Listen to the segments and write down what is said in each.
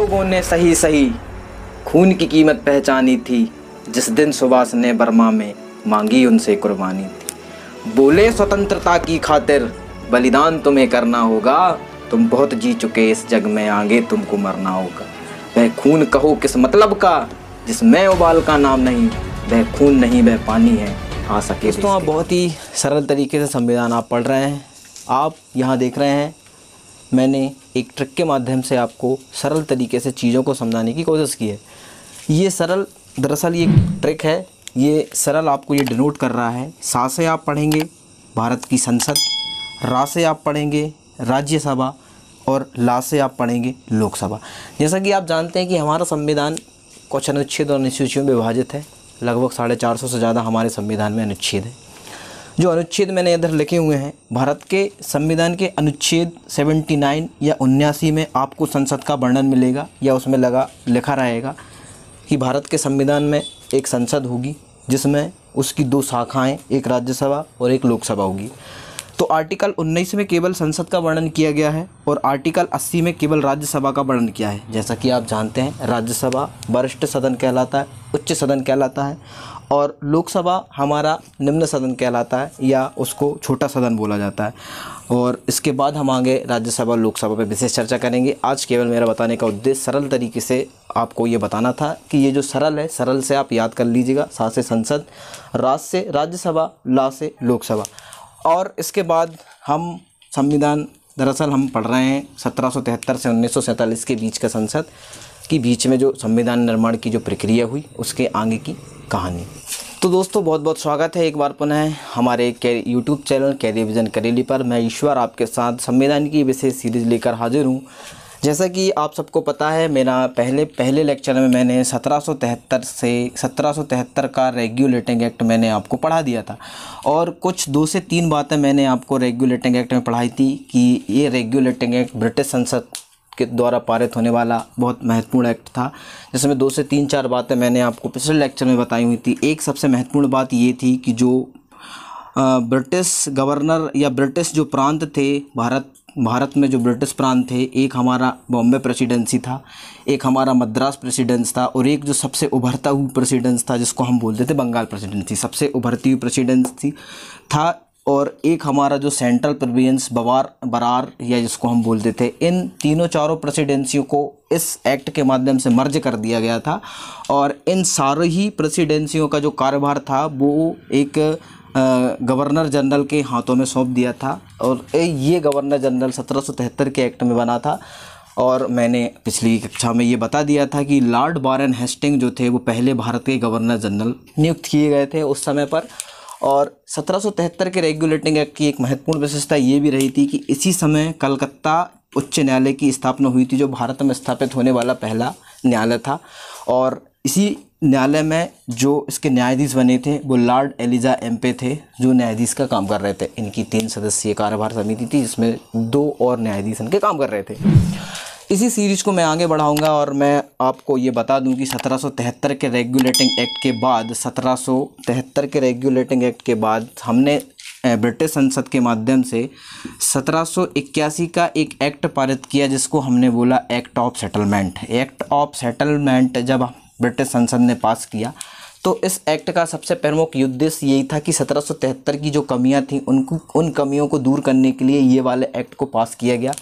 लोगों ने सही सही खून की कीमत पहचानी थी जिस दिन सुभाष ने बर्मा में मांगी उनसे कुर्बानी थी बोले स्वतंत्रता की खातिर बलिदान तुम्हें करना होगा तुम बहुत जी चुके इस जग में आगे तुमको मरना होगा वह खून कहो किस मतलब का जिसमें उबाल का नाम नहीं वह खून नहीं वह पानी है आ सके दोस्तों आप बहुत ही सरल तरीके से संविधान आप पढ़ रहे हैं आप यहाँ देख रहे हैं मैंने एक ट्रिक के माध्यम से आपको सरल तरीके से चीज़ों को समझाने की कोशिश की है ये सरल दरअसल ये ट्रिक है ये सरल आपको ये डिनोट कर रहा है सा से आप पढ़ेंगे भारत की संसद रा से आप पढ़ेंगे राज्यसभा और ला से आप पढ़ेंगे लोकसभा जैसा कि आप जानते हैं कि हमारा संविधान कुछ अनुच्छेद और अनुसूचियों में विभाजित है लगभग साढ़े चार सौ से ज़्यादा हमारे संविधान में अनुच्छेद है जो अनुच्छेद मैंने इधर लिखे हुए हैं भारत के संविधान के अनुच्छेद 79 या उन्यासी में आपको संसद का वर्णन मिलेगा या उसमें लगा लिखा रहेगा कि भारत के संविधान में एक संसद होगी जिसमें उसकी दो शाखाएं एक राज्यसभा और एक लोकसभा होगी तो आर्टिकल 19 में केवल संसद का वर्णन किया गया है और आर्टिकल 80 में केवल राज्यसभा का वर्णन किया है जैसा कि आप जानते हैं राज्यसभा वरिष्ठ सदन कहलाता है उच्च सदन कहलाता है और लोकसभा हमारा निम्न सदन कहलाता है या उसको छोटा सदन बोला जाता है और इसके बाद हम आगे राज्यसभा लोकसभा पर विशेष चर्चा करेंगे आज केवल मेरा बताने का उद्देश्य सरल तरीके से आपको ये बताना था कि ये जो सरल है सरल से आप याद कर लीजिएगा सा से संसद राज से राज्यसभा ला से लोकसभा और इसके बाद हम संविधान दरअसल हम पढ़ रहे हैं सत्रह से उन्नीस के बीच का संसद के बीच में जो संविधान निर्माण की जो प्रक्रिया हुई उसके आगे की कहानी तो दोस्तों बहुत बहुत स्वागत है एक बार पुनः हमारे YouTube channel career vision Kareli पर मैं ईश्वर आपके साथ संविधान की विशेष सीरीज लेकर हाजिर हूँ जैसा कि आप सबको पता है मेरा पहले पहले लेक्चर में मैंने 1773 से 1773 का रेगुलेटिंग एक्ट मैंने आपको पढ़ा दिया था और कुछ दो से तीन बातें मैंने आपको रेगुलेटिंग एक्ट में पढ़ाई थी कि ये रेगुलेटिंग एक्ट ब्रिटिश संसद के द्वारा पारित होने वाला बहुत महत्वपूर्ण एक्ट था जिसमें दो से तीन चार बातें मैंने आपको पिछले लेक्चर में बताई हुई थी एक सबसे महत्वपूर्ण बात ये थी कि जो ब्रिटिश गवर्नर या ब्रिटिश जो प्रांत थे भारत भारत में जो ब्रिटिश प्रांत थे एक हमारा बॉम्बे प्रेसिडेंसी था एक हमारा मद्रास प्रेसिडेंस था और एक जो सबसे उभरता हुआ प्रेसिडेंस था जिसको हम बोलते थे बंगाल प्रेसिडेंसी सबसे उभरती हुई प्रेसिडेंस थी था और एक हमारा जो सेंट्रल प्रोविंस बवार बरार या जिसको हम बोलते थे इन तीनों चारों प्रेसिडेंसियों को इस एक्ट के माध्यम से मर्ज कर दिया गया था और इन सारे ही प्रेसिडेंसियों का जो कारोबार था वो एक गवर्नर जनरल के हाथों में सौंप दिया था और ये गवर्नर जनरल सत्रह के एक्ट में बना था और मैंने पिछली कक्षा में ये बता दिया था कि लॉर्ड बारन हेस्टिंग जो थे वो पहले भारत के गवर्नर जनरल नियुक्त किए गए थे उस समय पर और सत्रह के रेगुलेटिंग एक्ट की एक महत्वपूर्ण विशेषता ये भी रही थी कि इसी समय कलकत्ता उच्च न्यायालय की स्थापना हुई थी जो भारत में स्थापित होने वाला पहला न्यायालय था और इसी न्यायालय में जो इसके न्यायाधीश बने थे वो लॉर्ड एलिजा एमपे थे जो न्यायाधीश का काम कर रहे थे इनकी तीन सदस्यीय कार्यभार समिति थी जिसमें दो और न्यायाधीश इनके काम कर रहे थे इसी सीरीज़ को मैं आगे बढ़ाऊँगा और मैं आपको ये बता दूं कि सत्रह के रेगुलेटिंग एक्ट के बाद सत्रह के रेगुलेटिंग एक्ट के बाद हमने ब्रिटिश संसद के माध्यम से 1781 का एक एक्ट पारित किया जिसको हमने बोला act of settlement act of settlement जब ब्रिटिश संसद ने पास किया तो इस एक्ट का सबसे प्रमुख उद्देश्य यही था कि 1773 की जो कमियां थीं उनको उन कमियों को दूर करने के लिए ये वाले एक्ट को पास किया गया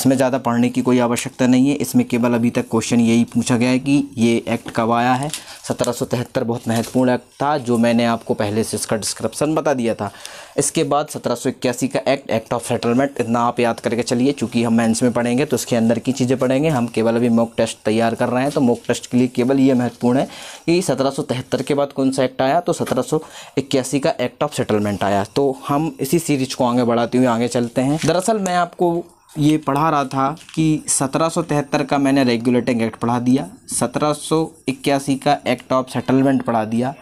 इसमें ज़्यादा पढ़ने की कोई आवश्यकता नहीं है इसमें केवल अभी तक क्वेश्चन यही पूछा गया है कि ये एक्ट कब आया है सत्रह बहुत महत्वपूर्ण एक्ट था जो मैंने आपको पहले से इसका डिस्क्रिप्सन बता दिया था इसके बाद सत्रह का एक्ट एक्ट ऑफ सेटलमेंट इतना आप याद करके चलिए चूँकि हम मैंस में पढ़ेंगे तो उसके अंदर की चीज़ें पढ़ेंगे हम केवल अभी मॉक टेस्ट तैयार कर रहे हैं तो मॉक टेस्ट के लिए केवल ये महत्वपूर्ण है कि सत्रह के बाद कौन सा एक्ट आया तो सत्रह का एक्ट ऑफ सेटलमेंट आया तो हम इसी सीरीज को आगे बढ़ाते हुए आगे चलते हैं दरअसल मैं आपको ये पढ़ा रहा था कि 1773 का मैंने रेगुलेटिंग एक्ट पढ़ा दिया 1781 का एक्ट ऑफ सेटलमेंट पढ़ा दिया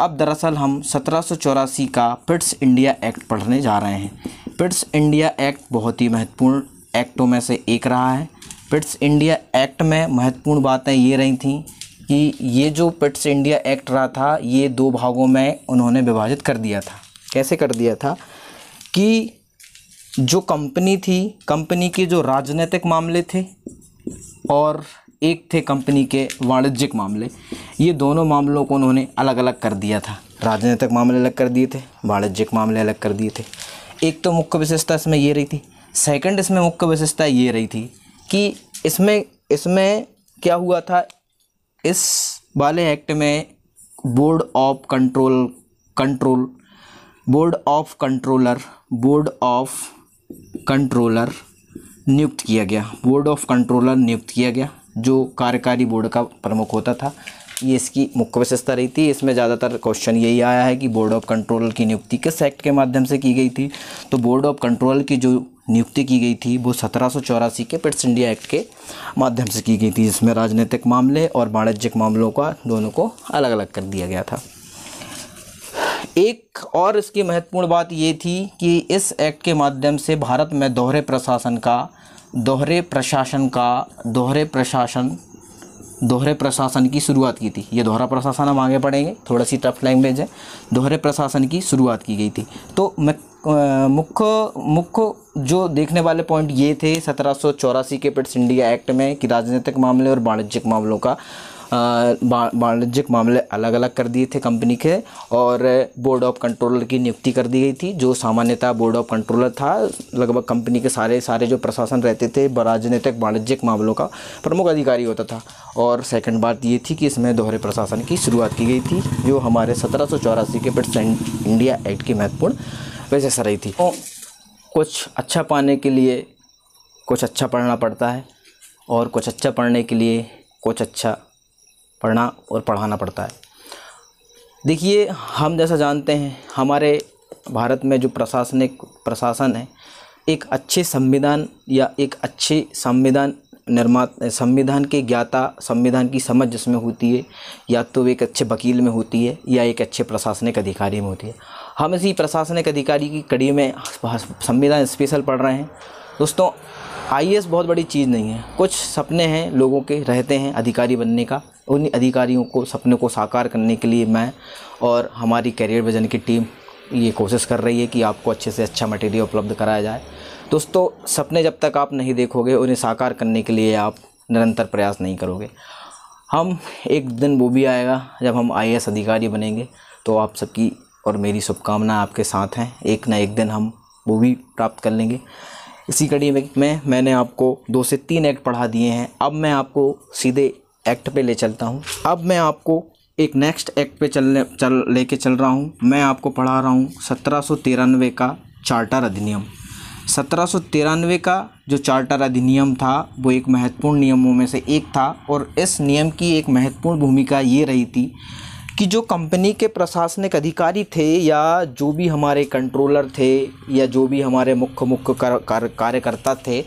अब दरअसल हम सत्रह का पिट्स इंडिया एक्ट पढ़ने जा रहे हैं पिट्स इंडिया एक्ट बहुत ही महत्वपूर्ण एक्टों में से एक रहा है पिट्स इंडिया एक्ट में महत्वपूर्ण बातें ये रही थी कि ये जो पिट्स इंडिया एक्ट रहा था ये दो भागों में उन्होंने विभाजित कर दिया था कैसे कर दिया था कि जो कंपनी थी कंपनी के जो राजनीतिक मामले थे और एक थे कंपनी के वाणिज्यिक मामले ये दोनों मामलों को उन्होंने अलग अलग कर दिया था राजनीतिक मामले अलग कर दिए थे वाणिज्यिक मामले अलग कर दिए थे एक तो मुख्य विशेषता इसमें ये रही थी सेकंड इसमें मुख्य विशेषता ये रही थी कि इसमें इसमें क्या हुआ था इस वाले एक्ट में board of control control board of controller board of controller नियुक्त किया गया बोर्ड ऑफ कंट्रोलर नियुक्त किया गया जो कार्यकारी बोर्ड का प्रमुख होता था ये इसकी मुख्य विशेषता रही थी इसमें ज़्यादातर क्वेश्चन यही आया है कि बोर्ड ऑफ कंट्रोलर की नियुक्ति किस एक्ट के माध्यम से की गई थी तो बोर्ड ऑफ कंट्रोलर की जो नियुक्ति की गई थी वो सत्रह के पिट्स इंडिया एक्ट के माध्यम से की गई थी जिसमें राजनीतिक मामले और वाणिज्यिक मामलों का दोनों को अलग अलग कर दिया गया था एक और इसकी महत्वपूर्ण बात ये थी कि इस एक्ट के माध्यम से भारत में दोहरे प्रशासन का दोहरे प्रशासन का दोहरे प्रशासन दोहरे प्रशासन की शुरुआत की थी ये दोहरा प्रशासन हम आगे पढ़ेंगे थोड़ा सी टफ लैंग्वेज है दोहरे प्रशासन की शुरुआत की गई थी तो मुख्य मुख्य जो देखने वाले पॉइंट ये थे सत्रह के पिट्स इंडिया एक्ट में कि राजनीतिक मामले और वाणिज्यिक मामलों का वाणिज्यिक मामले अलग अलग कर दिए थे कंपनी के और बोर्ड ऑफ कंट्रोलर की नियुक्ति कर दी गई थी जो सामान्यतः बोर्ड ऑफ कंट्रोलर था लगभग कंपनी के सारे सारे जो प्रशासन रहते थे राजनीतिक वाणिज्यिक मामलों का प्रमुख अधिकारी होता था और सेकंड बात ये थी कि इसमें दोहरे प्रशासन की शुरुआत की गई थी जो हमारे सत्रह के परसेंट इंडिया एक्ट की महत्वपूर्ण वजह रही थी तो कुछ अच्छा पाने के लिए कुछ अच्छा पढ़ना पड़ता है और कुछ अच्छा पढ़ने के लिए कुछ अच्छा पढ़ना और पढ़ाना पड़ता है देखिए हम जैसा जानते हैं हमारे भारत में जो प्रशासनिक प्रशासन है एक अच्छे संविधान या एक अच्छे संविधान निर्मात संविधान के ज्ञाता संविधान की समझ जिसमें होती है या तो एक अच्छे वकील में होती है या एक अच्छे प्रशासनिक अधिकारी में होती है हम इसी प्रशासनिक अधिकारी की कड़ी में संविधान स्पेशल पढ़ रहे हैं दोस्तों आई e बहुत बड़ी चीज़ नहीं है कुछ सपने हैं लोगों के रहते हैं अधिकारी बनने का उन अधिकारियों को सपने को साकार करने के लिए मैं और हमारी कैरियर विजन की टीम ये कोशिश कर रही है कि आपको अच्छे से अच्छा मटेरियल उपलब्ध कराया जाए दोस्तों सपने जब तक आप नहीं देखोगे उन्हें साकार करने के लिए आप निरंतर प्रयास नहीं करोगे हम एक दिन वो भी आएगा जब हम आई e अधिकारी बनेंगे तो आप सबकी और मेरी शुभकामनाएँ आपके साथ हैं एक ना एक दिन हम वो भी प्राप्त कर लेंगे इसी कड़ी में मैंने आपको दो से तीन एक्ट पढ़ा दिए हैं अब मैं आपको सीधे एक्ट पे ले चलता हूँ अब मैं आपको एक नेक्स्ट एक्ट पे चलने चल लेके चल रहा हूँ मैं आपको पढ़ा रहा हूँ सत्रह का चार्टर अधिनियम सत्रह का जो चार्टर अधिनियम था वो एक महत्वपूर्ण नियमों में से एक था और इस नियम की एक महत्वपूर्ण भूमिका ये रही थी कि जो कंपनी के प्रशासनिक अधिकारी थे या जो भी हमारे कंट्रोलर थे या जो भी हमारे मुख्य मुख्य कार्यकर्ता थे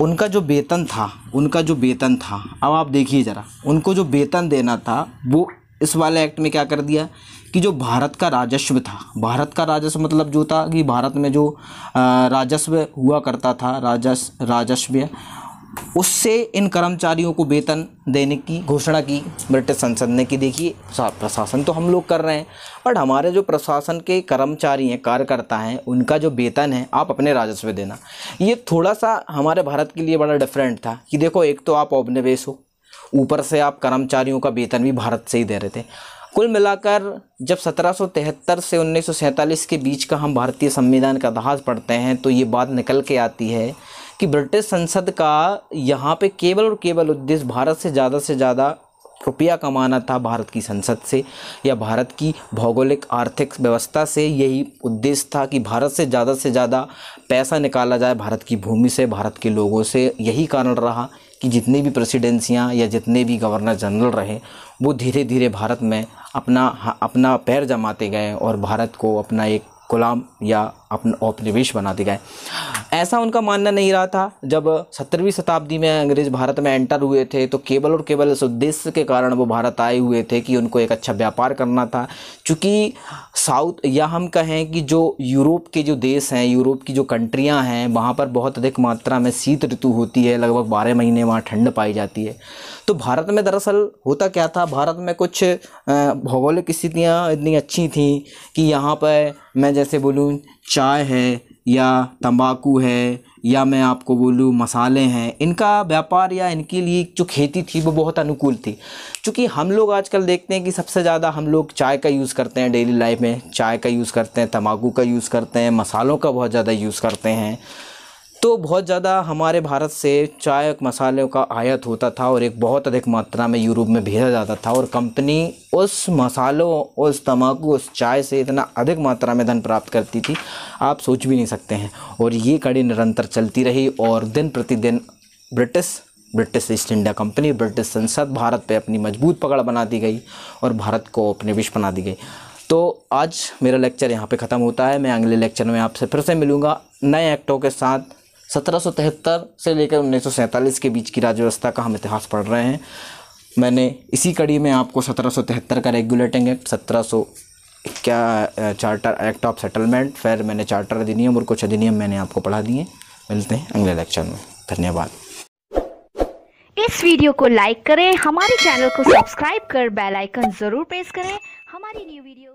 उनका जो वेतन था उनका जो वेतन था अब आप देखिए ज़रा उनको जो वेतन देना था वो इस वाले एक्ट में क्या कर दिया कि जो भारत का राजस्व था भारत का राजस्व मतलब जो था कि भारत में जो राजस्व हुआ करता था राजस्व राजस्व उससे इन कर्मचारियों को वेतन देने की घोषणा की ब्रिटिश संसद ने कि देखिए प्रशासन तो हम लोग कर रहे हैं बट हमारे जो प्रशासन के कर्मचारी हैं कार्यकर्ता हैं उनका जो वेतन है आप अपने राजस्व देना ये थोड़ा सा हमारे भारत के लिए बड़ा डिफरेंट था कि देखो एक तो आप औपनिवेश हो ऊपर से आप कर्मचारियों का वेतन भी भारत से ही दे रहे थे कुल मिलाकर जब 1773 से उन्नीस के बीच का हम भारतीय संविधान का दहाज पढ़ते हैं तो ये बात निकल के आती है कि ब्रिटिश संसद का यहाँ पे केवल और केवल उद्देश्य भारत से ज़्यादा से ज़्यादा रुपया कमाना था भारत की संसद से या भारत की भौगोलिक आर्थिक व्यवस्था से यही उद्देश्य था कि भारत से ज़्यादा से ज़्यादा पैसा निकाला जाए भारत की भूमि से भारत के लोगों से यही कारण रहा कि जितनी भी प्रेसिडेंसियाँ या जितने भी गवर्नर जनरल रहे वो धीरे धीरे भारत में अपना अपना पैर जमाते गए और भारत को अपना एक गुलाम या अपने औपनिवेश बना दिया ऐसा उनका मानना नहीं रहा था जब सत्तरवीं शताब्दी में अंग्रेज भारत में एंटर हुए थे तो केवल और केवल इस उद्देश्य के कारण वो भारत आए हुए थे कि उनको एक अच्छा व्यापार करना था चूँकि साउथ या हम कहें कि जो यूरोप के जो देश हैं यूरोप की जो कंट्रियाँ हैं वहाँ पर बहुत अधिक मात्रा में शीत ऋतु होती है लगभग बारह महीने वहाँ ठंड पाई जाती है तो भारत में दरअसल होता क्या था भारत में कुछ भौगोलिक स्थितियाँ इतनी अच्छी थी कि यहाँ पर मैं जैसे बोलूँ चाय है या तंबाकू है या मैं आपको बोलूँ मसाले हैं इनका व्यापार या इनके लिए जो खेती थी वो बहुत अनुकूल थी क्योंकि हम लोग आजकल देखते हैं कि सबसे ज़्यादा हम लोग चाय का यूज़ करते हैं डेली लाइफ में चाय का यूज़ करते हैं तम्बाकू का यूज़ करते हैं मसालों का बहुत ज़्यादा यूज़ करते हैं तो बहुत ज़्यादा हमारे भारत से चाय मसालों का आयात होता था और एक बहुत अधिक मात्रा में यूरोप में भेजा जाता था और कंपनी उस मसालों उस तम्बाकू उस चाय से इतना अधिक मात्रा में धन प्राप्त करती थी आप सोच भी नहीं सकते हैं और ये कड़ी निरंतर चलती रही और दिन प्रतिदिन British British East India Company British संसद भारत पर अपनी मजबूत पकड़ बना दी गई और भारत को अपने विश्व बना दी गई तो आज मेरा लेक्चर यहाँ पे ख़त्म होता है मैं अगले लेक्चर में आपसे फिर से मिलूँगा नए एक्टों के साथ सत्रह से लेकर उन्नीस के बीच की राज्य व्यवस्था का हम इतिहास पढ़ रहे हैं मैंने इसी कड़ी में आपको सत्रह का रेगुलेटिंग एक्ट सत्रह क्या चार्टर एक्ट ऑफ सेटलमेंट फिर मैंने चार्टर अधिनियम और कुछ अधिनियम मैंने आपको पढ़ा दिए मिलते हैं अगले लेक्चर में धन्यवाद इस वीडियो को लाइक करें हमारे चैनल को सब्सक्राइब कर बेल आइकन जरूर प्रेस करें हमारी न्यू वीडियो